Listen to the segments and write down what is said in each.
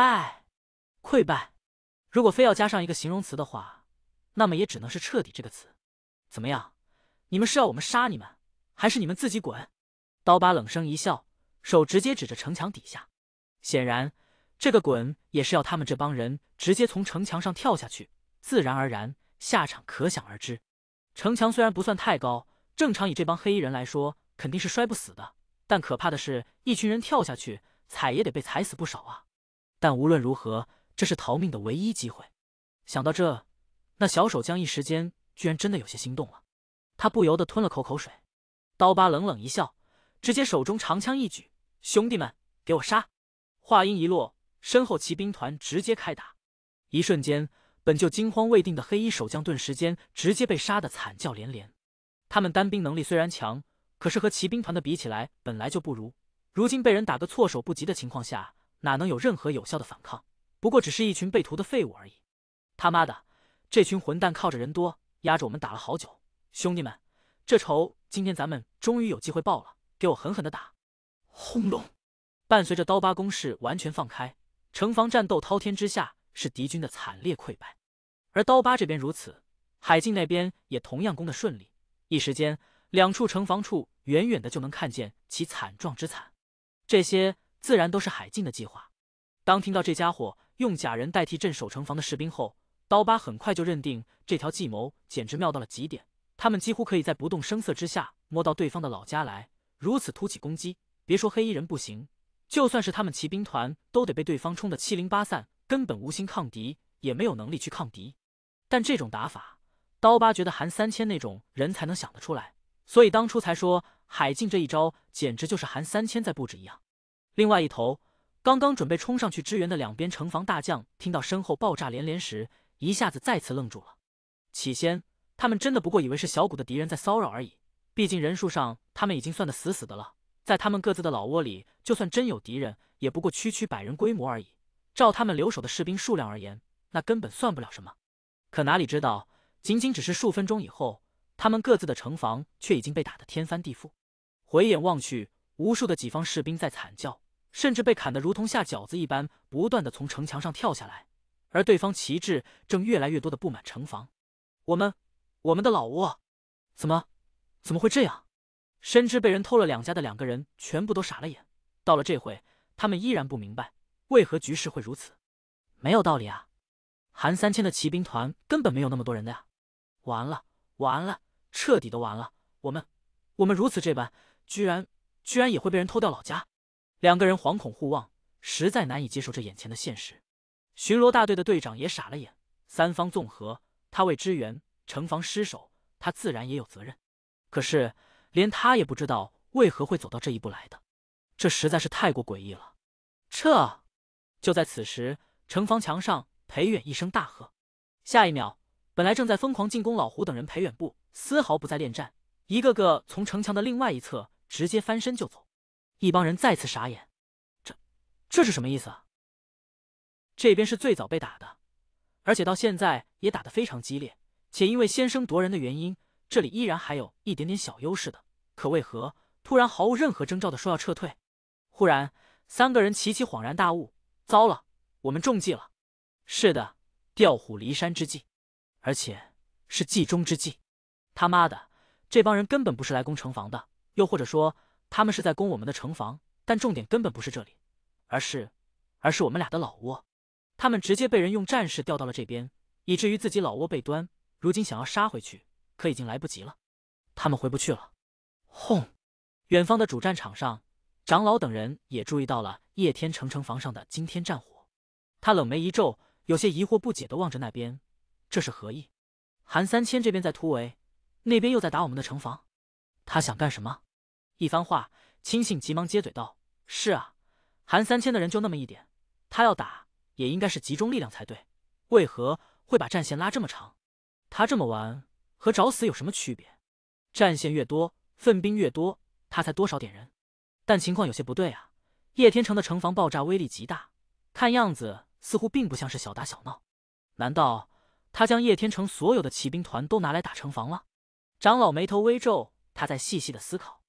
败，溃败。如果非要加上一个形容词的话，那么也只能是彻底这个词。怎么样，你们是要我们杀你们，还是你们自己滚？刀疤冷声一笑，手直接指着城墙底下。显然，这个滚也是要他们这帮人直接从城墙上跳下去，自然而然下场可想而知。城墙虽然不算太高，正常以这帮黑衣人来说肯定是摔不死的，但可怕的是，一群人跳下去，踩也得被踩死不少啊。但无论如何，这是逃命的唯一机会。想到这，那小手将一时间居然真的有些心动了，他不由得吞了口口水。刀疤冷冷一笑，直接手中长枪一举：“兄弟们，给我杀！”话音一落，身后骑兵团直接开打。一瞬间，本就惊慌未定的黑衣守将顿时间直接被杀得惨叫连连。他们单兵能力虽然强，可是和骑兵团的比起来本来就不如，如今被人打个措手不及的情况下。哪能有任何有效的反抗？不过只是一群被屠的废物而已。他妈的，这群混蛋靠着人多压着我们打了好久。兄弟们，这仇今天咱们终于有机会报了，给我狠狠的打！轰隆！伴随着刀疤攻势完全放开，城防战斗滔天之下是敌军的惨烈溃败。而刀疤这边如此，海静那边也同样攻得顺利。一时间，两处城防处远远的就能看见其惨状之惨。这些。自然都是海静的计划。当听到这家伙用假人代替镇守城防的士兵后，刀疤很快就认定这条计谋简直妙到了极点。他们几乎可以在不动声色之下摸到对方的老家来，如此突起攻击，别说黑衣人不行，就算是他们骑兵团，都得被对方冲得七零八散，根本无心抗敌，也没有能力去抗敌。但这种打法，刀疤觉得韩三千那种人才能想得出来，所以当初才说海静这一招简直就是韩三千在布置一样。另外一头，刚刚准备冲上去支援的两边城防大将，听到身后爆炸连连时，一下子再次愣住了。起先，他们真的不过以为是小谷的敌人在骚扰而已，毕竟人数上他们已经算得死死的了，在他们各自的老窝里，就算真有敌人，也不过区区百人规模而已。照他们留守的士兵数量而言，那根本算不了什么。可哪里知道，仅仅只是数分钟以后，他们各自的城防却已经被打得天翻地覆。回眼望去。无数的己方士兵在惨叫，甚至被砍得如同下饺子一般，不断的从城墙上跳下来。而对方旗帜正越来越多的布满城防。我们，我们的老窝，怎么，怎么会这样？深知被人偷了两家的两个人全部都傻了眼。到了这回，他们依然不明白为何局势会如此，没有道理啊！韩三千的骑兵团根本没有那么多人的呀！完了，完了，彻底的完了！我们，我们如此这般，居然。居然也会被人偷掉老家，两个人惶恐互望，实在难以接受这眼前的现实。巡逻大队的队长也傻了眼。三方纵合，他为支援城防失守，他自然也有责任。可是连他也不知道为何会走到这一步来的，这实在是太过诡异了。撤！就在此时，城防墙上，裴远一声大喝，下一秒，本来正在疯狂进攻老胡等人，裴远部丝毫不再恋战，一个个从城墙的另外一侧。直接翻身就走，一帮人再次傻眼，这这是什么意思啊？这边是最早被打的，而且到现在也打得非常激烈，且因为先声夺人的原因，这里依然还有一点点小优势的。可为何突然毫无任何征兆的说要撤退？忽然，三个人齐齐恍然大悟：，糟了，我们中计了！是的，调虎离山之计，而且是计中之计。他妈的，这帮人根本不是来攻城防的。又或者说，他们是在攻我们的城防，但重点根本不是这里，而是，而是我们俩的老窝。他们直接被人用战士调到了这边，以至于自己老窝被端，如今想要杀回去，可已经来不及了。他们回不去了。轰！远方的主战场上，长老等人也注意到了叶天城城防上的惊天战火。他冷眉一皱，有些疑惑不解的望着那边，这是何意？韩三千这边在突围，那边又在打我们的城防？他想干什么？一番话，亲信急忙接嘴道：“是啊，韩三千的人就那么一点，他要打也应该是集中力量才对，为何会把战线拉这么长？他这么玩，和找死有什么区别？战线越多，粪兵越多，他才多少点人？但情况有些不对啊！叶天成的城防爆炸威力极大，看样子似乎并不像是小打小闹，难道他将叶天成所有的骑兵团都拿来打城防了？”长老眉头微皱。他在细细的思考，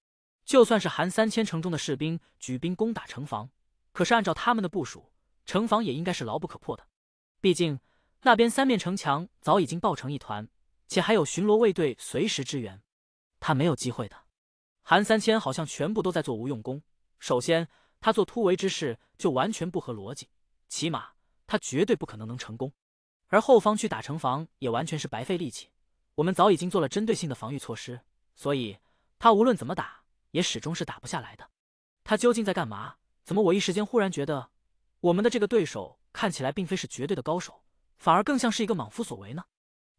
就算是韩三千城中的士兵举兵攻打城防，可是按照他们的部署，城防也应该是牢不可破的。毕竟那边三面城墙早已经抱成一团，且还有巡逻卫队随时支援，他没有机会的。韩三千好像全部都在做无用功。首先，他做突围之事就完全不合逻辑，起码他绝对不可能能成功。而后方去打城防也完全是白费力气。我们早已经做了针对性的防御措施。所以他无论怎么打，也始终是打不下来的。他究竟在干嘛？怎么我一时间忽然觉得，我们的这个对手看起来并非是绝对的高手，反而更像是一个莽夫所为呢？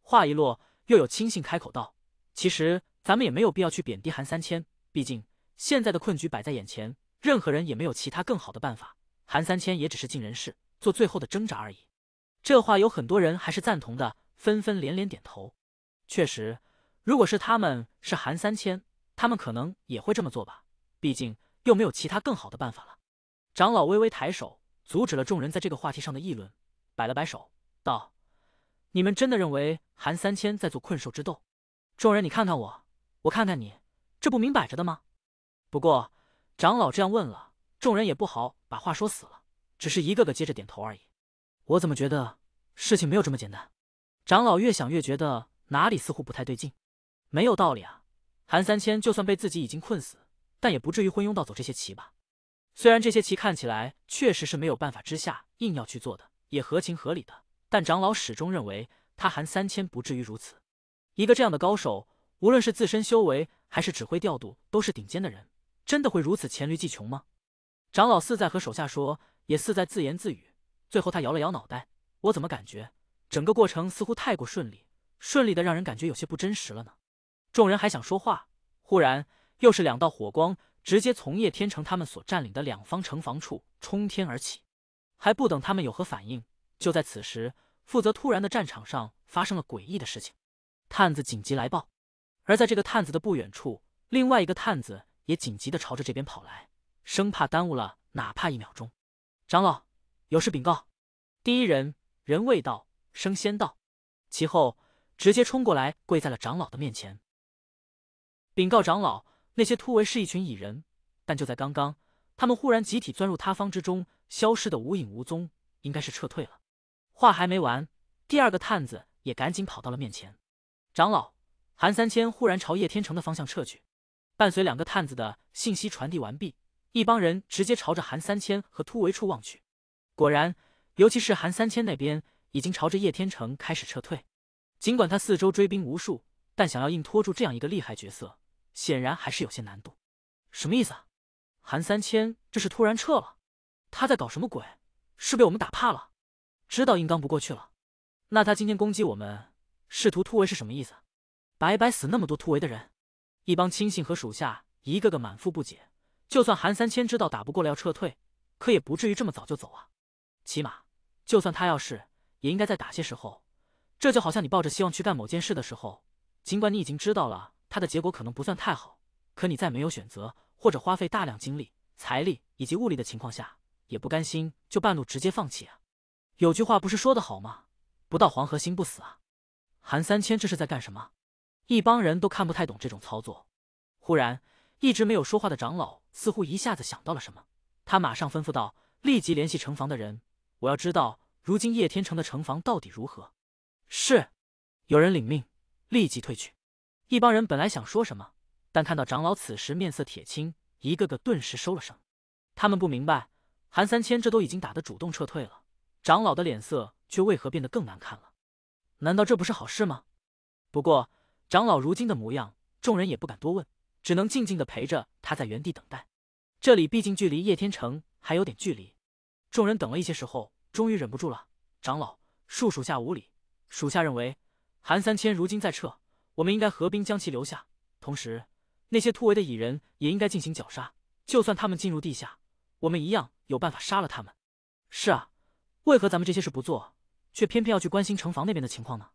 话一落，又有亲信开口道：“其实咱们也没有必要去贬低韩三千，毕竟现在的困局摆在眼前，任何人也没有其他更好的办法。韩三千也只是尽人事，做最后的挣扎而已。”这话有很多人还是赞同的，纷纷连连点头。确实。如果是他们，是韩三千，他们可能也会这么做吧。毕竟又没有其他更好的办法了。长老微微抬手，阻止了众人在这个话题上的议论，摆了摆手，道：“你们真的认为韩三千在做困兽之斗？”众人，你看看我，我看看你，这不明摆着的吗？不过，长老这样问了，众人也不好把话说死了，只是一个个接着点头而已。我怎么觉得事情没有这么简单？长老越想越觉得哪里似乎不太对劲。没有道理啊！韩三千就算被自己已经困死，但也不至于昏庸到走这些棋吧？虽然这些棋看起来确实是没有办法之下硬要去做的，也合情合理的，但长老始终认为他韩三千不至于如此。一个这样的高手，无论是自身修为还是指挥调度，都是顶尖的人，真的会如此黔驴技穷吗？长老似在和手下说，也似在自言自语。最后他摇了摇脑袋，我怎么感觉整个过程似乎太过顺利，顺利的让人感觉有些不真实了呢？众人还想说话，忽然又是两道火光直接从叶天成他们所占领的两方城防处冲天而起，还不等他们有何反应，就在此时，负责突然的战场上发生了诡异的事情。探子紧急来报，而在这个探子的不远处，另外一个探子也紧急的朝着这边跑来，生怕耽误了哪怕一秒钟。长老，有事禀告。第一人人未到，声先到，其后直接冲过来跪在了长老的面前。禀告长老，那些突围是一群蚁人，但就在刚刚，他们忽然集体钻入塌方之中，消失的无影无踪，应该是撤退了。话还没完，第二个探子也赶紧跑到了面前。长老，韩三千忽然朝叶天成的方向撤去。伴随两个探子的信息传递完毕，一帮人直接朝着韩三千和突围处望去。果然，尤其是韩三千那边，已经朝着叶天成开始撤退。尽管他四周追兵无数，但想要硬拖住这样一个厉害角色。显然还是有些难度，什么意思？韩三千这是突然撤了？他在搞什么鬼？是被我们打怕了？知道硬刚不过去了？那他今天攻击我们，试图突围是什么意思？白白死那么多突围的人？一帮亲信和属下一个个满腹不解。就算韩三千知道打不过了要撤退，可也不至于这么早就走啊！起码，就算他要是，也应该再打些时候。这就好像你抱着希望去干某件事的时候，尽管你已经知道了。他的结果可能不算太好，可你在没有选择或者花费大量精力、财力以及物力的情况下，也不甘心就半路直接放弃啊！有句话不是说的好吗？不到黄河心不死啊！韩三千这是在干什么？一帮人都看不太懂这种操作。忽然，一直没有说话的长老似乎一下子想到了什么，他马上吩咐道：“立即联系城防的人，我要知道如今叶天成的城防到底如何。”是，有人领命，立即退去。一帮人本来想说什么，但看到长老此时面色铁青，一个个顿时收了声。他们不明白，韩三千这都已经打得主动撤退了，长老的脸色却为何变得更难看了？难道这不是好事吗？不过，长老如今的模样，众人也不敢多问，只能静静的陪着他在原地等待。这里毕竟距离叶天成还有点距离，众人等了一些时候，终于忍不住了。长老，恕属下无礼，属下认为，韩三千如今在撤。我们应该合兵将其留下，同时那些突围的蚁人也应该进行绞杀。就算他们进入地下，我们一样有办法杀了他们。是啊，为何咱们这些事不做，却偏偏要去关心城防那边的情况呢？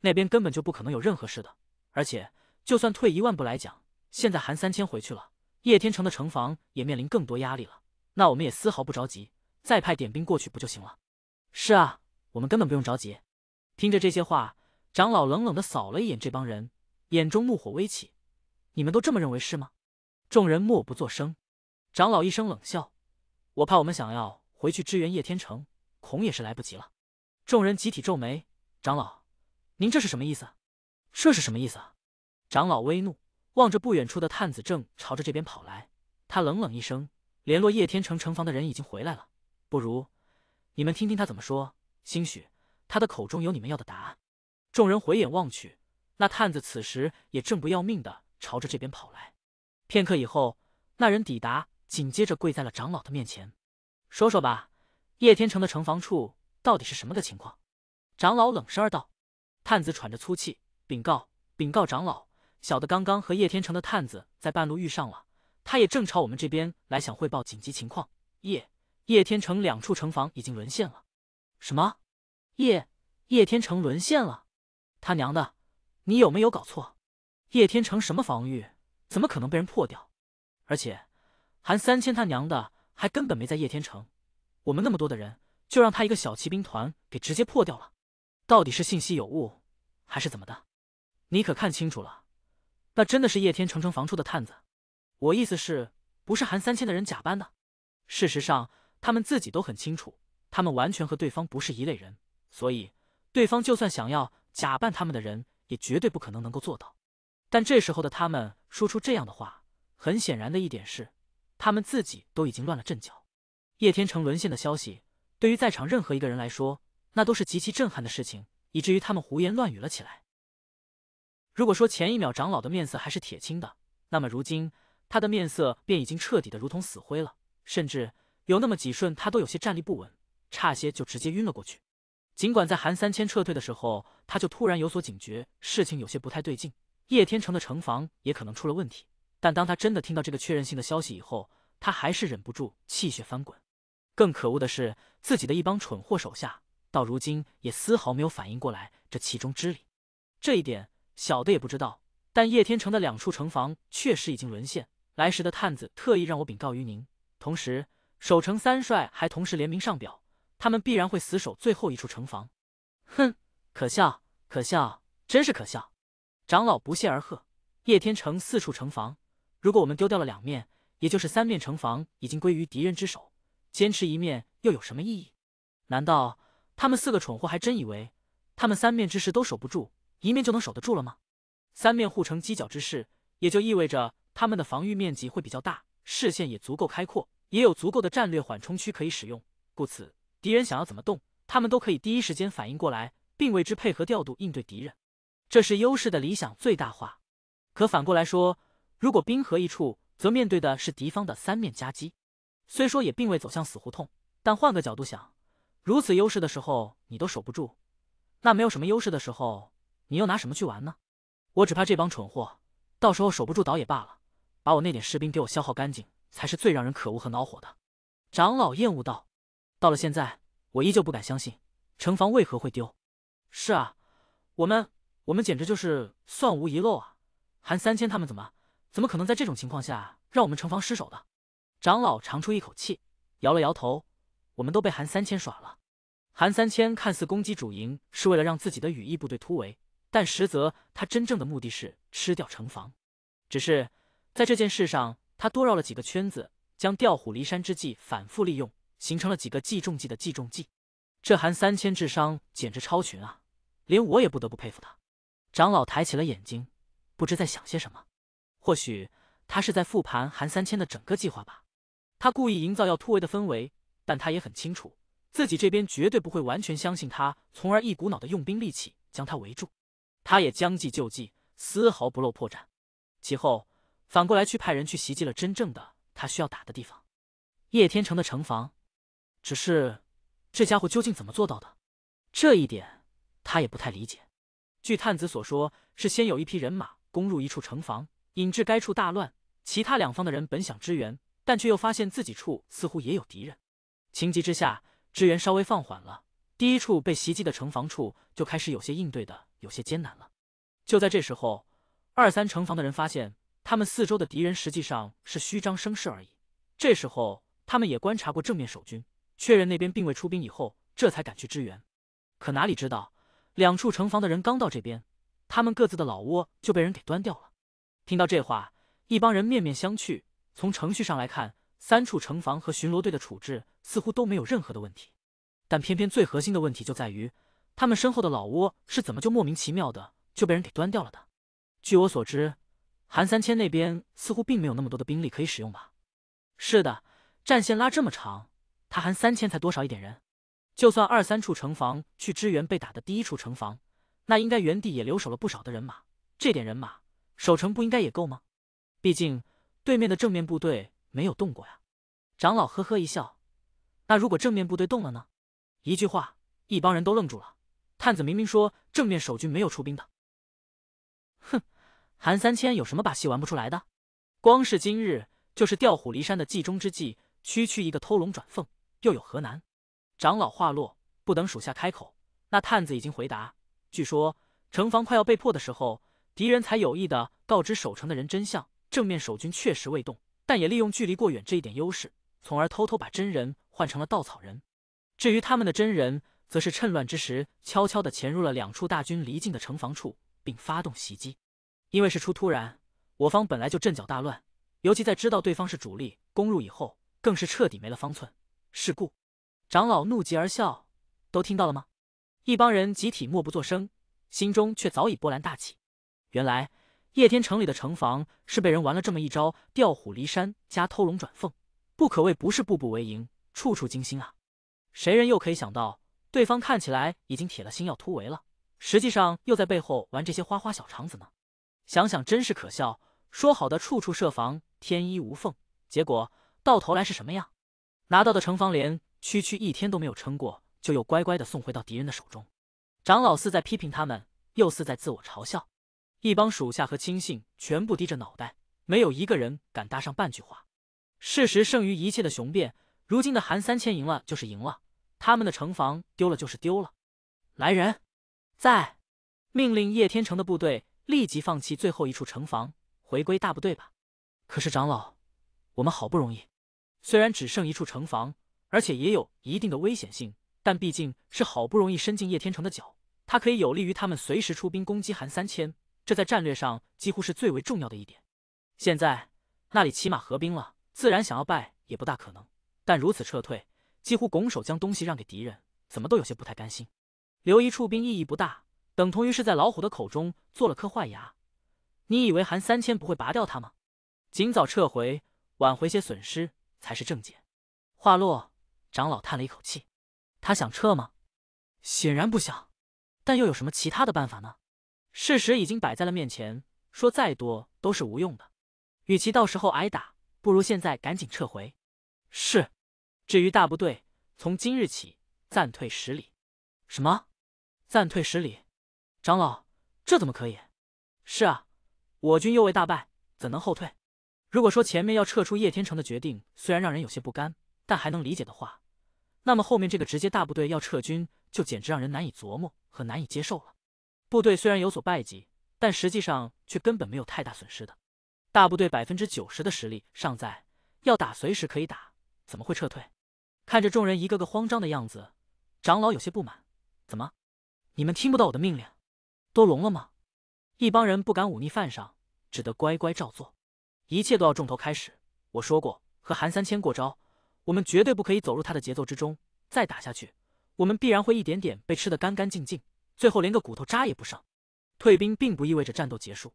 那边根本就不可能有任何事的。而且，就算退一万步来讲，现在韩三千回去了，叶天成的城防也面临更多压力了。那我们也丝毫不着急，再派点兵过去不就行了？是啊，我们根本不用着急。听着这些话。长老冷冷的扫了一眼这帮人，眼中怒火微起。你们都这么认为是吗？众人默不作声。长老一声冷笑：“我怕我们想要回去支援叶天成，恐也是来不及了。”众人集体皱眉。长老，您这是什么意思？这是什么意思啊？长老微怒，望着不远处的探子正朝着这边跑来。他冷冷一声：“联络叶天城城防的人已经回来了，不如你们听听他怎么说，兴许他的口中有你们要的答案。”众人回眼望去，那探子此时也正不要命的朝着这边跑来。片刻以后，那人抵达，紧接着跪在了长老的面前，说说吧，叶天成的城防处到底是什么个情况？长老冷声儿道。探子喘着粗气，禀告禀告长老，小的刚刚和叶天成的探子在半路遇上了，他也正朝我们这边来，想汇报紧急情况。叶叶天成两处城防已经沦陷了。什么？叶叶天成沦陷了？他娘的，你有没有搞错？叶天成什么防御，怎么可能被人破掉？而且韩三千他娘的还根本没在叶天成，我们那么多的人，就让他一个小骑兵团给直接破掉了，到底是信息有误，还是怎么的？你可看清楚了，那真的是叶天成城防处的探子。我意思是，不是韩三千的人假扮的。事实上，他们自己都很清楚，他们完全和对方不是一类人，所以对方就算想要。假扮他们的人也绝对不可能能够做到，但这时候的他们说出这样的话，很显然的一点是，他们自己都已经乱了阵脚。叶天成沦陷的消息，对于在场任何一个人来说，那都是极其震撼的事情，以至于他们胡言乱语了起来。如果说前一秒长老的面色还是铁青的，那么如今他的面色便已经彻底的如同死灰了，甚至有那么几瞬他都有些站立不稳，差些就直接晕了过去。尽管在韩三千撤退的时候。他就突然有所警觉，事情有些不太对劲。叶天成的城防也可能出了问题，但当他真的听到这个确认性的消息以后，他还是忍不住气血翻滚。更可恶的是，自己的一帮蠢货手下到如今也丝毫没有反应过来这其中之理。这一点小的也不知道，但叶天成的两处城防确实已经沦陷。来时的探子特意让我禀告于您，同时守城三帅还同时联名上表，他们必然会死守最后一处城防。哼！可笑，可笑，真是可笑！长老不屑而喝。叶天成四处城防，如果我们丢掉了两面，也就是三面城防已经归于敌人之手，坚持一面又有什么意义？难道他们四个蠢货还真以为他们三面之势都守不住，一面就能守得住了吗？三面护城犄角之势，也就意味着他们的防御面积会比较大，视线也足够开阔，也有足够的战略缓冲区可以使用。故此，敌人想要怎么动，他们都可以第一时间反应过来。并为之配合调度应对敌人，这是优势的理想最大化。可反过来说，如果兵合一处，则面对的是敌方的三面夹击。虽说也并未走向死胡同，但换个角度想，如此优势的时候你都守不住，那没有什么优势的时候，你又拿什么去玩呢？我只怕这帮蠢货，到时候守不住岛也罢了，把我那点士兵给我消耗干净，才是最让人可恶和恼火的。长老厌恶道：“到了现在，我依旧不敢相信城防为何会丢。”是啊，我们我们简直就是算无遗漏啊！韩三千他们怎么怎么可能在这种情况下让我们城防失守的？长老长出一口气，摇了摇头，我们都被韩三千耍了。韩三千看似攻击主营是为了让自己的羽翼部队突围，但实则他真正的目的是吃掉城防。只是在这件事上，他多绕了几个圈子，将调虎离山之计反复利用，形成了几个计中计的计中计。这韩三千智商简直超群啊！连我也不得不佩服他，长老抬起了眼睛，不知在想些什么。或许他是在复盘韩三千的整个计划吧。他故意营造要突围的氛围，但他也很清楚自己这边绝对不会完全相信他，从而一股脑的用兵利器将他围住。他也将计就计，丝毫不露破绽。其后，反过来去派人去袭击了真正的他需要打的地方——叶天成的城防。只是，这家伙究竟怎么做到的？这一点？他也不太理解。据探子所说，是先有一批人马攻入一处城防，引致该处大乱。其他两方的人本想支援，但却又发现自己处似乎也有敌人。情急之下，支援稍微放缓了。第一处被袭击的城防处就开始有些应对的有些艰难了。就在这时候，二三城防的人发现他们四周的敌人实际上是虚张声势而已。这时候，他们也观察过正面守军，确认那边并未出兵以后，这才赶去支援。可哪里知道？两处城防的人刚到这边，他们各自的老窝就被人给端掉了。听到这话，一帮人面面相觑。从程序上来看，三处城防和巡逻队的处置似乎都没有任何的问题，但偏偏最核心的问题就在于，他们身后的老窝是怎么就莫名其妙的就被人给端掉了的？据我所知，韩三千那边似乎并没有那么多的兵力可以使用吧？是的，战线拉这么长，他韩三千才多少一点人？就算二三处城防去支援被打的第一处城防，那应该原地也留守了不少的人马。这点人马守城不应该也够吗？毕竟对面的正面部队没有动过呀。长老呵呵一笑。那如果正面部队动了呢？一句话，一帮人都愣住了。探子明明说正面守军没有出兵的。哼，韩三千有什么把戏玩不出来的？光是今日就是调虎离山的计中之计，区区一个偷龙转凤又有何难？长老话落，不等属下开口，那探子已经回答：“据说城防快要被破的时候，敌人才有意的告知守城的人真相。正面守军确实未动，但也利用距离过远这一点优势，从而偷偷把真人换成了稻草人。至于他们的真人，则是趁乱之时，悄悄的潜入了两处大军离近的城防处，并发动袭击。因为事出突然，我方本来就阵脚大乱，尤其在知道对方是主力攻入以后，更是彻底没了方寸。事故。”长老怒极而笑，都听到了吗？一帮人集体默不作声，心中却早已波澜大起。原来叶天城里的城防是被人玩了这么一招，调虎离山加偷龙转凤，不可谓不是步步为营，处处精心啊！谁人又可以想到，对方看起来已经铁了心要突围了，实际上又在背后玩这些花花小肠子呢？想想真是可笑。说好的处处设防，天衣无缝，结果到头来是什么样？拿到的城防连。区区一天都没有撑过，就又乖乖的送回到敌人的手中。长老似在批评他们，又似在自我嘲笑。一帮属下和亲信全部低着脑袋，没有一个人敢搭上半句话。事实胜于一切的雄辩。如今的韩三千赢了就是赢了，他们的城防丢了就是丢了。来人，在命令叶天成的部队立即放弃最后一处城防，回归大部队吧。可是长老，我们好不容易，虽然只剩一处城防。而且也有一定的危险性，但毕竟是好不容易伸进叶天成的脚，它可以有利于他们随时出兵攻击韩三千，这在战略上几乎是最为重要的一点。现在那里骑马合兵了，自然想要败也不大可能。但如此撤退，几乎拱手将东西让给敌人，怎么都有些不太甘心。留一处兵意义不大，等同于是在老虎的口中做了颗坏牙。你以为韩三千不会拔掉它吗？尽早撤回，挽回些损失才是正解。话落。长老叹了一口气，他想撤吗？显然不想，但又有什么其他的办法呢？事实已经摆在了面前，说再多都是无用的。与其到时候挨打，不如现在赶紧撤回。是。至于大部队，从今日起暂退十里。什么？暂退十里？长老，这怎么可以？是啊，我军又未大败，怎能后退？如果说前面要撤出叶天成的决定，虽然让人有些不甘，但还能理解的话。那么后面这个直接大部队要撤军，就简直让人难以琢磨和难以接受了。部队虽然有所败绩，但实际上却根本没有太大损失的。大部队百分之九十的实力尚在，要打随时可以打，怎么会撤退？看着众人一个个慌张的样子，长老有些不满：“怎么，你们听不到我的命令？都聋了吗？”一帮人不敢忤逆犯上，只得乖乖照做。一切都要重头开始。我说过，和韩三千过招。我们绝对不可以走入他的节奏之中，再打下去，我们必然会一点点被吃得干干净净，最后连个骨头渣也不剩。退兵并不意味着战斗结束，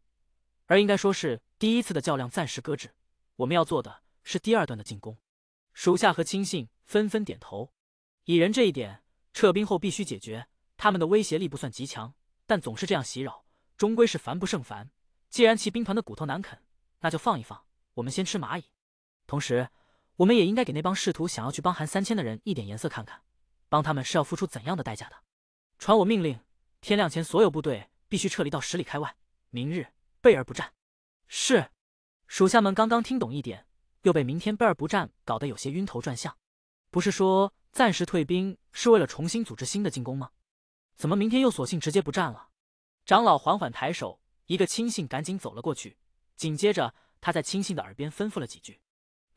而应该说是第一次的较量暂时搁置。我们要做的是第二段的进攻。属下和亲信纷纷点头。蚁人这一点，撤兵后必须解决。他们的威胁力不算极强，但总是这样袭扰，终归是烦不胜烦。既然其兵团的骨头难啃，那就放一放，我们先吃蚂蚁。同时。我们也应该给那帮试图想要去帮韩三千的人一点颜色看看，帮他们是要付出怎样的代价的。传我命令，天亮前所有部队必须撤离到十里开外。明日备而不战。是。属下们刚刚听懂一点，又被“明天备而不战”搞得有些晕头转向。不是说暂时退兵是为了重新组织新的进攻吗？怎么明天又索性直接不战了？长老缓缓抬手，一个亲信赶紧走了过去，紧接着他在亲信的耳边吩咐了几句。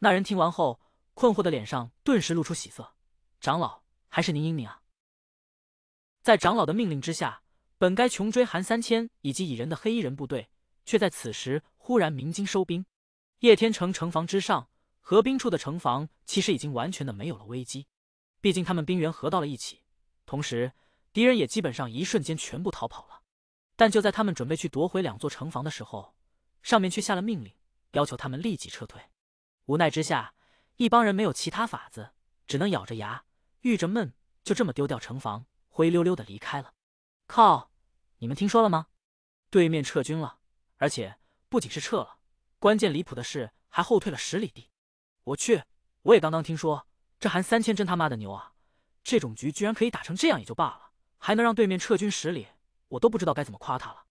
那人听完后，困惑的脸上顿时露出喜色。长老，还是您英明啊！在长老的命令之下，本该穷追韩三千以及蚁人的黑衣人部队，却在此时忽然鸣金收兵。叶天城城防之上，合兵处的城防其实已经完全的没有了危机，毕竟他们兵员合到了一起，同时敌人也基本上一瞬间全部逃跑了。但就在他们准备去夺回两座城防的时候，上面却下了命令，要求他们立即撤退。无奈之下，一帮人没有其他法子，只能咬着牙，遇着闷，就这么丢掉城防，灰溜溜的离开了。靠！你们听说了吗？对面撤军了，而且不仅是撤了，关键离谱的是还后退了十里地。我去！我也刚刚听说，这韩三千真他妈的牛啊！这种局居然可以打成这样也就罢了，还能让对面撤军十里，我都不知道该怎么夸他了。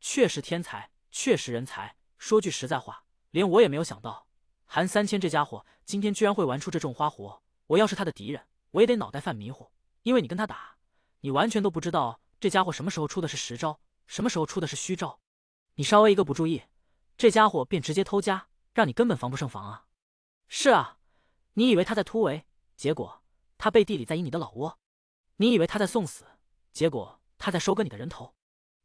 确实天才，确实人才。说句实在话，连我也没有想到。韩三千这家伙今天居然会玩出这种花活！我要是他的敌人，我也得脑袋犯迷糊。因为你跟他打，你完全都不知道这家伙什么时候出的是实招，什么时候出的是虚招。你稍微一个不注意，这家伙便直接偷家，让你根本防不胜防啊！是啊，你以为他在突围，结果他背地里在引你的老窝；你以为他在送死，结果他在收割你的人头。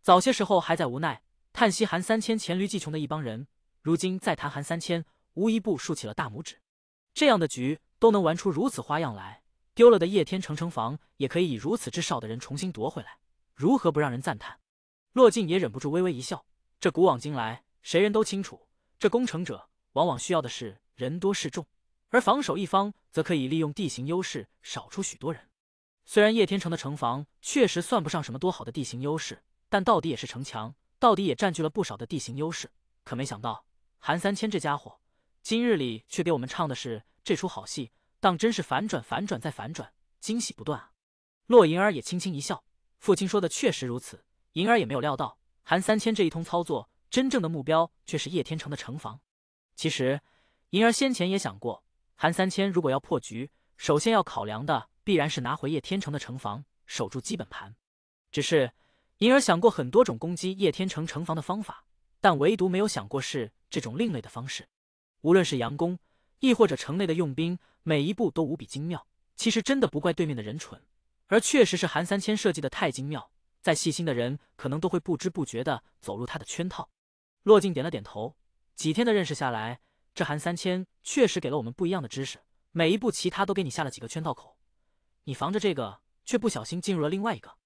早些时候还在无奈叹息韩三千黔驴技穷的一帮人，如今再谈韩三千。无一不竖起了大拇指，这样的局都能玩出如此花样来，丢了的叶天成城防也可以以如此之少的人重新夺回来，如何不让人赞叹？洛晋也忍不住微微一笑。这古往今来，谁人都清楚，这攻城者往往需要的是人多势众，而防守一方则可以利用地形优势少出许多人。虽然叶天成的城防确实算不上什么多好的地形优势，但到底也是城墙，到底也占据了不少的地形优势。可没想到韩三千这家伙。今日里却给我们唱的是这出好戏，当真是反转、反转再反转，惊喜不断啊！洛银儿也轻轻一笑，父亲说的确实如此。银儿也没有料到，韩三千这一通操作，真正的目标却是叶天成的城防。其实银儿先前也想过，韩三千如果要破局，首先要考量的必然是拿回叶天成的城防，守住基本盘。只是银儿想过很多种攻击叶天成城防的方法，但唯独没有想过是这种另类的方式。无论是佯攻，亦或者城内的用兵，每一步都无比精妙。其实真的不怪对面的人蠢，而确实是韩三千设计的太精妙，再细心的人可能都会不知不觉的走入他的圈套。洛静点了点头，几天的认识下来，这韩三千确实给了我们不一样的知识。每一步，其他都给你下了几个圈套口，你防着这个，却不小心进入了另外一个。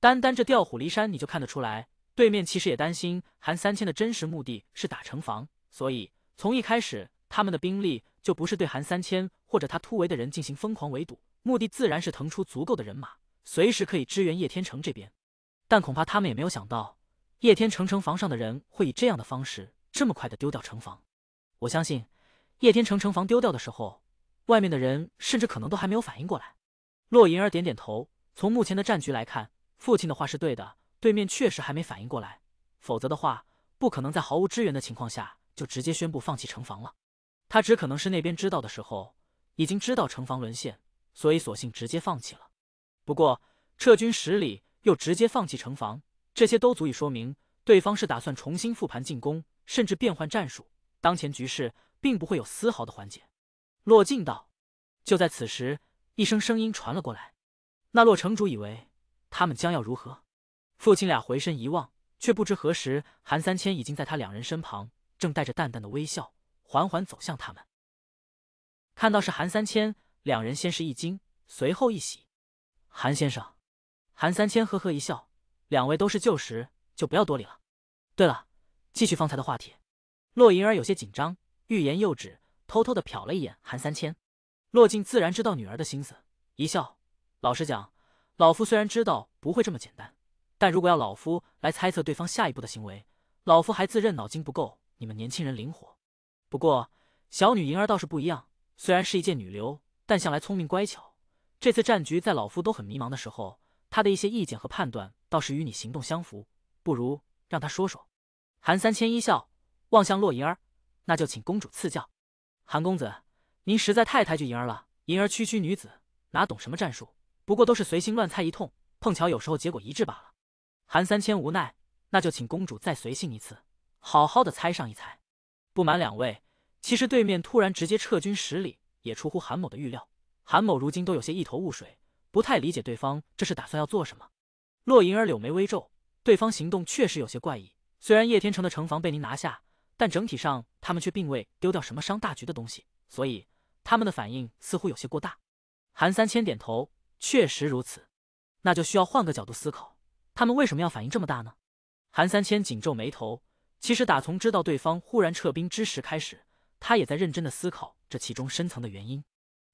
单单这调虎离山，你就看得出来，对面其实也担心韩三千的真实目的是打城防，所以。从一开始，他们的兵力就不是对韩三千或者他突围的人进行疯狂围堵，目的自然是腾出足够的人马，随时可以支援叶天成这边。但恐怕他们也没有想到，叶天成城防上的人会以这样的方式这么快的丢掉城防。我相信，叶天成城防丢掉的时候，外面的人甚至可能都还没有反应过来。洛银儿点点头，从目前的战局来看，父亲的话是对的，对面确实还没反应过来，否则的话，不可能在毫无支援的情况下。就直接宣布放弃城防了，他只可能是那边知道的时候已经知道城防沦陷，所以索性直接放弃了。不过撤军十里又直接放弃城防，这些都足以说明对方是打算重新复盘进攻，甚至变换战术。当前局势并不会有丝毫的缓解。洛进道，就在此时，一声声音传了过来。那洛城主以为他们将要如何？父亲俩回身一望，却不知何时韩三千已经在他两人身旁。正带着淡淡的微笑，缓缓走向他们。看到是韩三千，两人先是一惊，随后一喜。韩先生，韩三千呵呵一笑：“两位都是旧识，就不要多礼了。”对了，继续方才的话题。洛银儿有些紧张，欲言又止，偷偷的瞟了一眼韩三千。洛静自然知道女儿的心思，一笑：“老实讲，老夫虽然知道不会这么简单，但如果要老夫来猜测对方下一步的行为，老夫还自认脑筋不够。”你们年轻人灵活，不过小女莹儿倒是不一样。虽然是一介女流，但向来聪明乖巧。这次战局在老夫都很迷茫的时候，她的一些意见和判断倒是与你行动相符。不如让她说说。韩三千一笑，望向洛莹儿：“那就请公主赐教。”韩公子，您实在太抬举莹儿了。莹儿区区女子，哪懂什么战术？不过都是随心乱猜一通，碰巧有时候结果一致罢了。韩三千无奈：“那就请公主再随性一次。”好好的猜上一猜，不瞒两位，其实对面突然直接撤军十里，也出乎韩某的预料。韩某如今都有些一头雾水，不太理解对方这是打算要做什么。洛银儿柳眉微皱，对方行动确实有些怪异。虽然叶天成的城防被您拿下，但整体上他们却并未丢掉什么伤大局的东西，所以他们的反应似乎有些过大。韩三千点头，确实如此。那就需要换个角度思考，他们为什么要反应这么大呢？韩三千紧皱眉头。其实打从知道对方忽然撤兵之时开始，他也在认真的思考这其中深层的原因，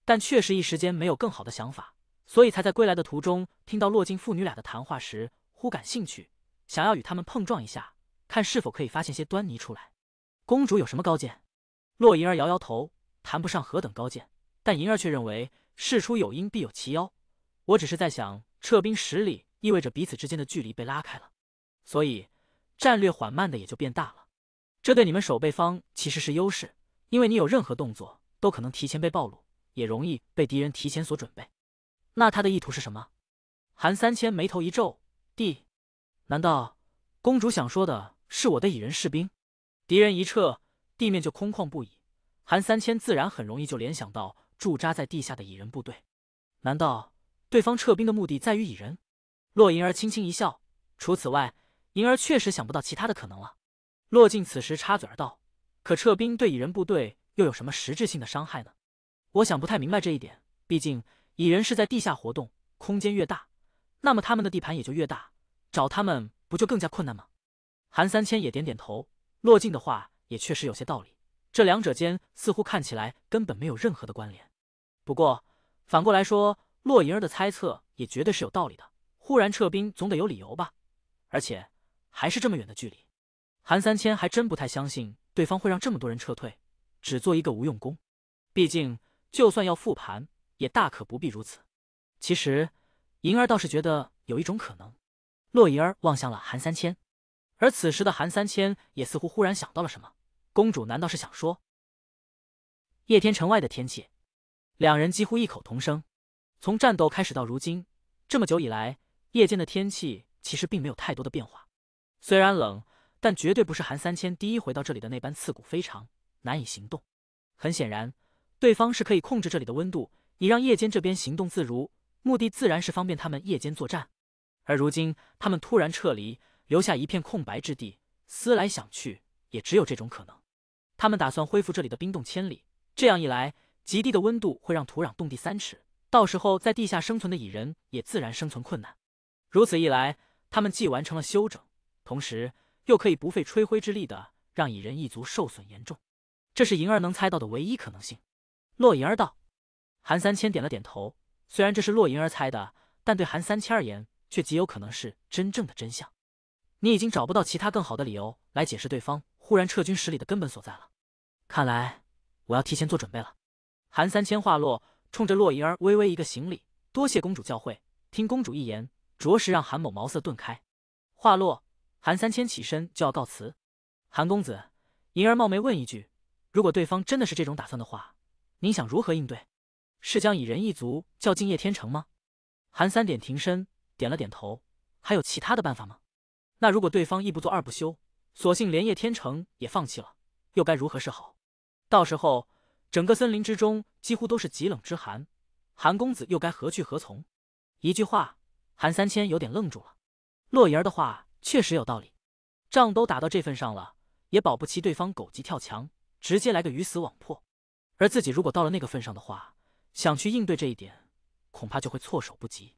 但确实一时间没有更好的想法，所以才在归来的途中听到洛静父女俩的谈话时，忽感兴趣，想要与他们碰撞一下，看是否可以发现些端倪出来。公主有什么高见？洛银儿摇摇头，谈不上何等高见，但银儿却认为事出有因必有其妖。我只是在想，撤兵十里意味着彼此之间的距离被拉开了，所以。战略缓慢的也就变大了，这对你们守备方其实是优势，因为你有任何动作都可能提前被暴露，也容易被敌人提前所准备。那他的意图是什么？韩三千眉头一皱，弟，难道公主想说的是我的蚁人士兵？敌人一撤，地面就空旷不已，韩三千自然很容易就联想到驻扎在地下的蚁人部队。难道对方撤兵的目的在于蚁人？洛银儿轻轻一笑，除此外。银儿确实想不到其他的可能了。洛进此时插嘴而道：“可撤兵对蚁人部队又有什么实质性的伤害呢？”我想不太明白这一点，毕竟蚁人是在地下活动，空间越大，那么他们的地盘也就越大，找他们不就更加困难吗？韩三千也点点头，洛进的话也确实有些道理。这两者间似乎看起来根本没有任何的关联。不过反过来说，洛银儿的猜测也绝对是有道理的。忽然撤兵总得有理由吧？而且。还是这么远的距离，韩三千还真不太相信对方会让这么多人撤退，只做一个无用功。毕竟，就算要复盘，也大可不必如此。其实，银儿倒是觉得有一种可能。洛银儿望向了韩三千，而此时的韩三千也似乎忽然想到了什么。公主难道是想说，叶天城外的天气？两人几乎异口同声。从战斗开始到如今这么久以来，夜间的天气其实并没有太多的变化。虽然冷，但绝对不是韩三千第一回到这里的那般刺骨，非常难以行动。很显然，对方是可以控制这里的温度，以让夜间这边行动自如。目的自然是方便他们夜间作战。而如今他们突然撤离，留下一片空白之地，思来想去，也只有这种可能。他们打算恢复这里的冰冻千里，这样一来，极低的温度会让土壤冻地三尺，到时候在地下生存的蚁人也自然生存困难。如此一来，他们既完成了休整。同时，又可以不费吹灰之力的让蚁人一族受损严重，这是银儿能猜到的唯一可能性。洛银儿道。韩三千点了点头。虽然这是洛银儿猜的，但对韩三千而言，却极有可能是真正的真相。你已经找不到其他更好的理由来解释对方忽然撤军十里的根本所在了。看来我要提前做准备了。韩三千话落，冲着洛银儿微微一个行礼，多谢公主教诲。听公主一言，着实让韩某茅塞顿开。话落。韩三千起身就要告辞，韩公子，银儿冒昧问一句：如果对方真的是这种打算的话，您想如何应对？是将以人一族叫进叶天城吗？韩三点停身，点了点头。还有其他的办法吗？那如果对方一不做二不休，索性连叶天城也放弃了，又该如何是好？到时候整个森林之中几乎都是极冷之寒，韩公子又该何去何从？一句话，韩三千有点愣住了。洛言儿的话。确实有道理，仗都打到这份上了，也保不齐对方狗急跳墙，直接来个鱼死网破。而自己如果到了那个份上的话，想去应对这一点，恐怕就会措手不及。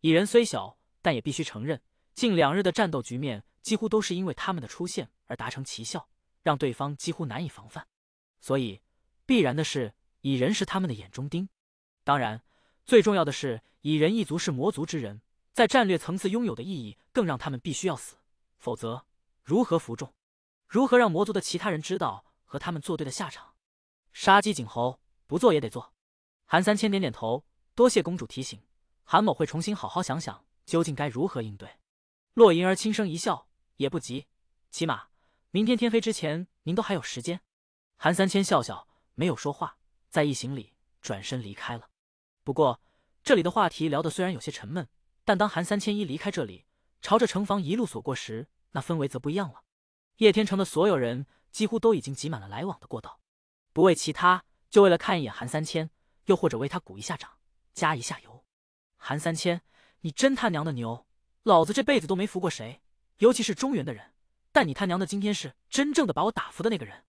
蚁人虽小，但也必须承认，近两日的战斗局面几乎都是因为他们的出现而达成奇效，让对方几乎难以防范。所以，必然的是，蚁人是他们的眼中钉。当然，最重要的是，蚁人一族是魔族之人。在战略层次拥有的意义，更让他们必须要死，否则如何服众？如何让魔族的其他人知道和他们作对的下场？杀鸡儆猴，不做也得做。韩三千点点头，多谢公主提醒，韩某会重新好好想想，究竟该如何应对。洛银儿轻声一笑，也不急，起码明天天黑之前，您都还有时间。韩三千笑笑，没有说话，在一行里转身离开了。不过这里的话题聊得虽然有些沉闷。但当韩三千一离开这里，朝着城防一路所过时，那氛围则不一样了。叶天成的所有人几乎都已经挤满了来往的过道，不为其他，就为了看一眼韩三千，又或者为他鼓一下掌，加一下油。韩三千，你真他娘的牛！老子这辈子都没服过谁，尤其是中原的人。但你他娘的今天是真正的把我打服的那个人，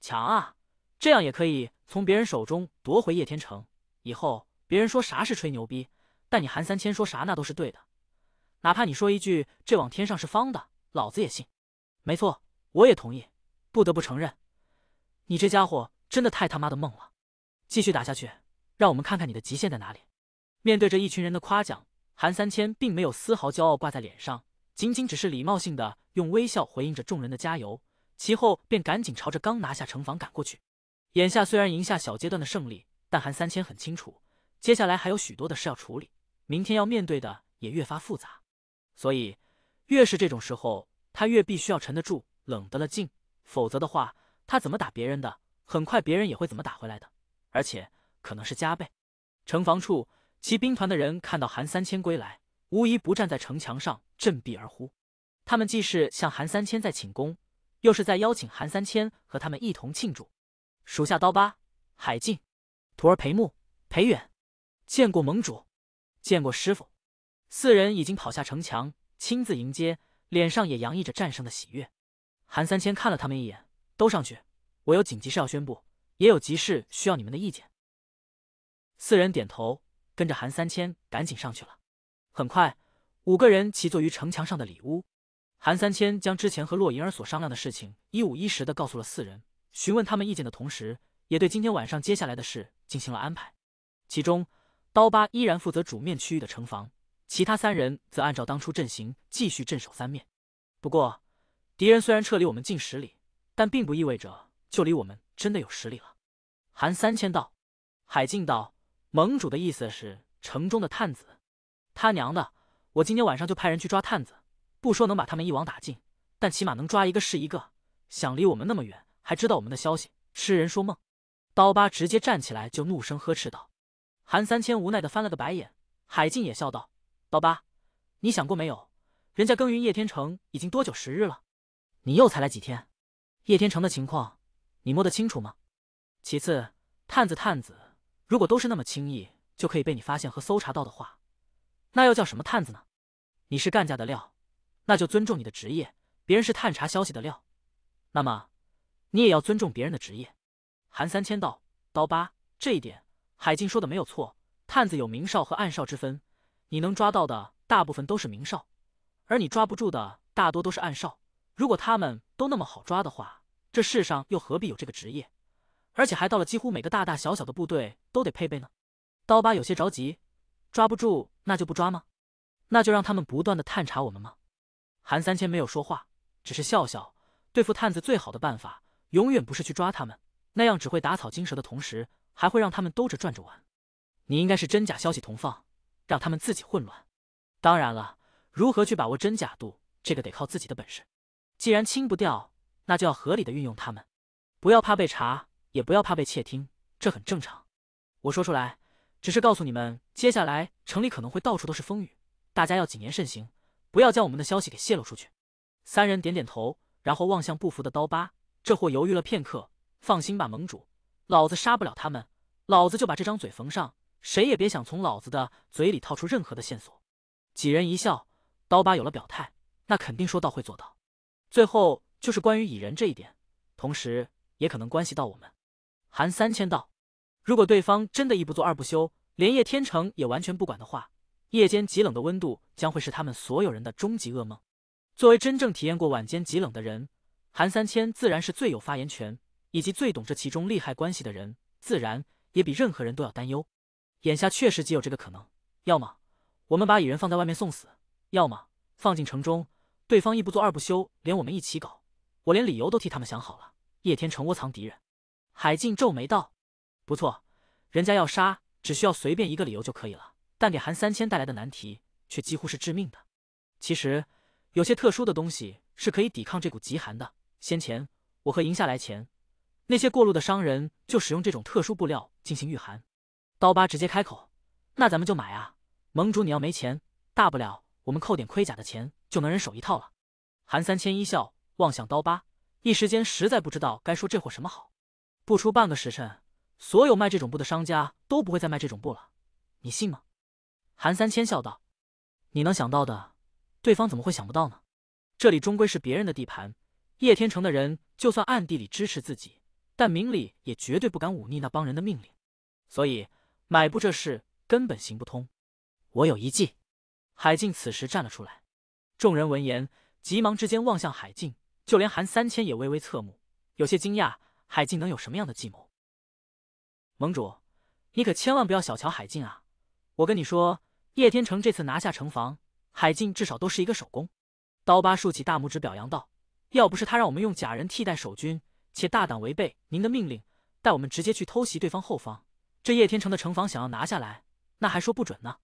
强啊！这样也可以从别人手中夺回叶天成。以后别人说啥是吹牛逼。但你韩三千说啥那都是对的，哪怕你说一句这往天上是方的，老子也信。没错，我也同意。不得不承认，你这家伙真的太他妈的猛了。继续打下去，让我们看看你的极限在哪里。面对着一群人的夸奖，韩三千并没有丝毫骄傲挂在脸上，仅仅只是礼貌性的用微笑回应着众人的加油，其后便赶紧朝着刚拿下城防赶过去。眼下虽然赢下小阶段的胜利，但韩三千很清楚，接下来还有许多的事要处理。明天要面对的也越发复杂，所以越是这种时候，他越必须要沉得住、冷得了静，否则的话，他怎么打别人的，很快别人也会怎么打回来的，而且可能是加倍。城防处骑兵团的人看到韩三千归来，无疑不站在城墙上振臂而呼，他们既是向韩三千在请功，又是在邀请韩三千和他们一同庆祝。属下刀疤、海静、徒儿裴木、裴远，见过盟主。见过师傅，四人已经跑下城墙，亲自迎接，脸上也洋溢着战胜的喜悦。韩三千看了他们一眼，都上去，我有紧急事要宣布，也有急事需要你们的意见。四人点头，跟着韩三千赶紧上去了。很快，五个人齐坐于城墙上的里屋。韩三千将之前和洛银儿所商量的事情一五一十的告诉了四人，询问他们意见的同时，也对今天晚上接下来的事进行了安排，其中。刀疤依然负责主面区域的城防，其他三人则按照当初阵型继续镇守三面。不过，敌人虽然撤离我们近十里，但并不意味着就离我们真的有十里了。韩三千道，海静道，盟主的意思是城中的探子？他娘的！我今天晚上就派人去抓探子，不说能把他们一网打尽，但起码能抓一个是一个。想离我们那么远，还知道我们的消息，痴人说梦！刀疤直接站起来就怒声呵斥道。韩三千无奈的翻了个白眼，海静也笑道：“刀疤，你想过没有？人家耕耘叶天成已经多久时日了？你又才来几天？叶天成的情况，你摸得清楚吗？其次，探子探子，如果都是那么轻易就可以被你发现和搜查到的话，那又叫什么探子呢？你是干架的料，那就尊重你的职业；别人是探查消息的料，那么你也要尊重别人的职业。”韩三千道：“刀疤，这一点。”海静说的没有错，探子有明哨和暗哨之分，你能抓到的大部分都是明哨，而你抓不住的大多都是暗哨。如果他们都那么好抓的话，这世上又何必有这个职业？而且还到了几乎每个大大小小的部队都得配备呢？刀疤有些着急，抓不住那就不抓吗？那就让他们不断的探查我们吗？韩三千没有说话，只是笑笑。对付探子最好的办法，永远不是去抓他们，那样只会打草惊蛇的同时。还会让他们兜着转着玩，你应该是真假消息同放，让他们自己混乱。当然了，如何去把握真假度，这个得靠自己的本事。既然清不掉，那就要合理的运用他们，不要怕被查，也不要怕被窃听，这很正常。我说出来，只是告诉你们，接下来城里可能会到处都是风雨，大家要谨言慎行，不要将我们的消息给泄露出去。三人点点头，然后望向不服的刀疤，这货犹豫了片刻，放心吧，盟主。老子杀不了他们，老子就把这张嘴缝上，谁也别想从老子的嘴里套出任何的线索。几人一笑，刀疤有了表态，那肯定说到会做到。最后就是关于蚁人这一点，同时也可能关系到我们。韩三千道，如果对方真的一不做二不休，连夜天成也完全不管的话，夜间极冷的温度将会是他们所有人的终极噩梦。作为真正体验过晚间极冷的人，韩三千自然是最有发言权。以及最懂这其中利害关系的人，自然也比任何人都要担忧。眼下确实极有这个可能，要么我们把蚁人放在外面送死，要么放进城中，对方一不做二不休，连我们一起搞。我连理由都替他们想好了。叶天成窝藏敌人，海静皱眉道：“不错，人家要杀，只需要随便一个理由就可以了。但给韩三千带来的难题却几乎是致命的。其实有些特殊的东西是可以抵抗这股极寒的。先前我和赢下来前。”那些过路的商人就使用这种特殊布料进行御寒。刀疤直接开口：“那咱们就买啊！盟主你要没钱，大不了我们扣点盔甲的钱就能人手一套了。”韩三千一笑，望向刀疤，一时间实在不知道该说这货什么好。不出半个时辰，所有卖这种布的商家都不会再卖这种布了，你信吗？韩三千笑道：“你能想到的，对方怎么会想不到呢？这里终归是别人的地盘，叶天成的人就算暗地里支持自己。”但明里也绝对不敢忤逆那帮人的命令，所以买布这事根本行不通。我有一计，海静此时站了出来。众人闻言，急忙之间望向海静，就连韩三千也微微侧目，有些惊讶：海静能有什么样的计谋？盟主，你可千万不要小瞧海静啊！我跟你说，叶天成这次拿下城防，海静至少都是一个首功。刀疤竖起大拇指表扬道：“要不是他让我们用假人替代守军。”且大胆违背您的命令，带我们直接去偷袭对方后方。这叶天成的城防想要拿下来，那还说不准呢。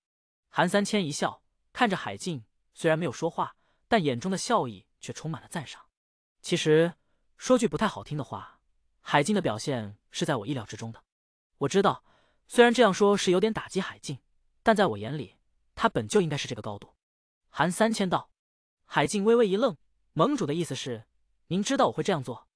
韩三千一笑，看着海静，虽然没有说话，但眼中的笑意却充满了赞赏。其实说句不太好听的话，海静的表现是在我意料之中的。我知道，虽然这样说，是有点打击海静，但在我眼里，他本就应该是这个高度。韩三千道。海静微微一愣，盟主的意思是，您知道我会这样做？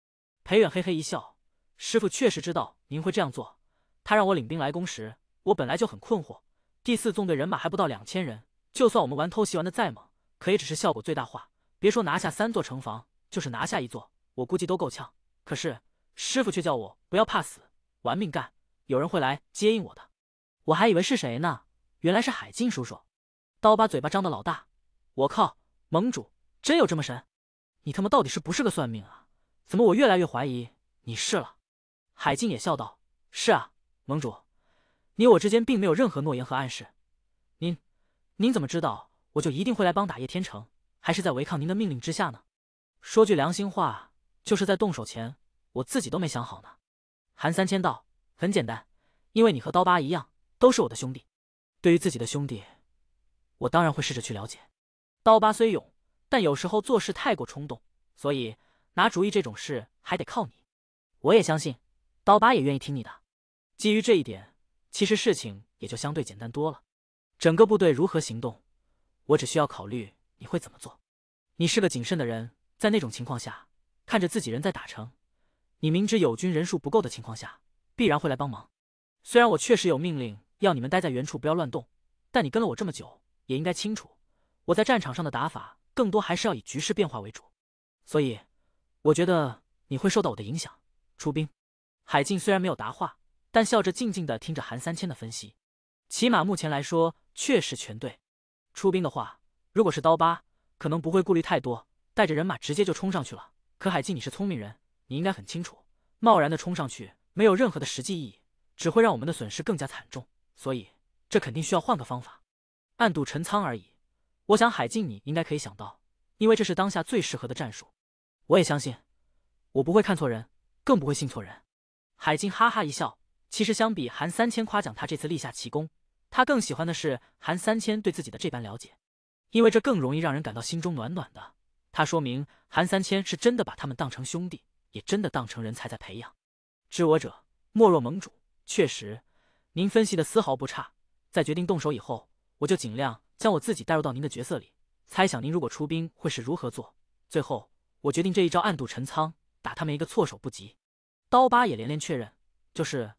裴远嘿嘿一笑，师傅确实知道您会这样做。他让我领兵来攻时，我本来就很困惑。第四纵队人马还不到两千人，就算我们玩偷袭玩的再猛，可也只是效果最大化。别说拿下三座城防，就是拿下一座，我估计都够呛。可是师傅却叫我不要怕死，玩命干。有人会来接应我的，我还以为是谁呢，原来是海静叔叔。刀疤嘴巴张的老大，我靠，盟主真有这么神？你他妈到底是不是个算命啊？怎么？我越来越怀疑你是了。海静也笑道：“是啊，盟主，你我之间并没有任何诺言和暗示。您，您怎么知道我就一定会来帮打叶天成，还是在违抗您的命令之下呢？说句良心话，就是在动手前，我自己都没想好呢。”韩三千道：“很简单，因为你和刀疤一样，都是我的兄弟。对于自己的兄弟，我当然会试着去了解。刀疤虽勇，但有时候做事太过冲动，所以。”拿主意这种事还得靠你，我也相信，刀疤也愿意听你的。基于这一点，其实事情也就相对简单多了。整个部队如何行动，我只需要考虑你会怎么做。你是个谨慎的人，在那种情况下，看着自己人在打城，你明知友军人数不够的情况下，必然会来帮忙。虽然我确实有命令要你们待在原处不要乱动，但你跟了我这么久，也应该清楚，我在战场上的打法更多还是要以局势变化为主，所以。我觉得你会受到我的影响，出兵。海静虽然没有答话，但笑着静静的听着韩三千的分析，起码目前来说确实全对。出兵的话，如果是刀疤，可能不会顾虑太多，带着人马直接就冲上去了。可海静，你是聪明人，你应该很清楚，贸然的冲上去没有任何的实际意义，只会让我们的损失更加惨重。所以，这肯定需要换个方法，暗度陈仓而已。我想，海静你应该可以想到，因为这是当下最适合的战术。我也相信，我不会看错人，更不会信错人。海静哈哈一笑。其实相比韩三千夸奖他这次立下奇功，他更喜欢的是韩三千对自己的这般了解，因为这更容易让人感到心中暖暖的。他说明韩三千是真的把他们当成兄弟，也真的当成人才在培养。知我者，莫若盟主。确实，您分析的丝毫不差。在决定动手以后，我就尽量将我自己带入到您的角色里，猜想您如果出兵会是如何做。最后。我决定这一招暗度陈仓，打他们一个措手不及。刀疤也连连确认，就是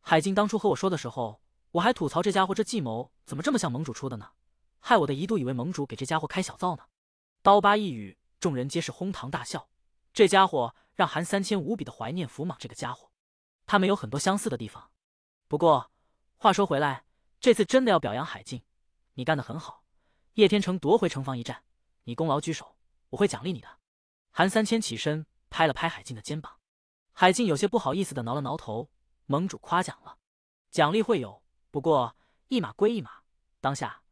海静当初和我说的时候，我还吐槽这家伙这计谋怎么这么像盟主出的呢？害我的一度以为盟主给这家伙开小灶呢。刀疤一语，众人皆是哄堂大笑。这家伙让韩三千无比的怀念福莽这个家伙，他们有很多相似的地方。不过话说回来，这次真的要表扬海静，你干得很好。叶天成夺回城防一战，你功劳居首，我会奖励你的。韩三千起身，拍了拍海静的肩膀，海静有些不好意思的挠了挠头，盟主夸奖了，奖励会有，不过一码归一码，当下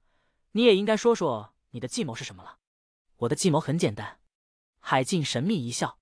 你也应该说说你的计谋是什么了。我的计谋很简单，海静神秘一笑。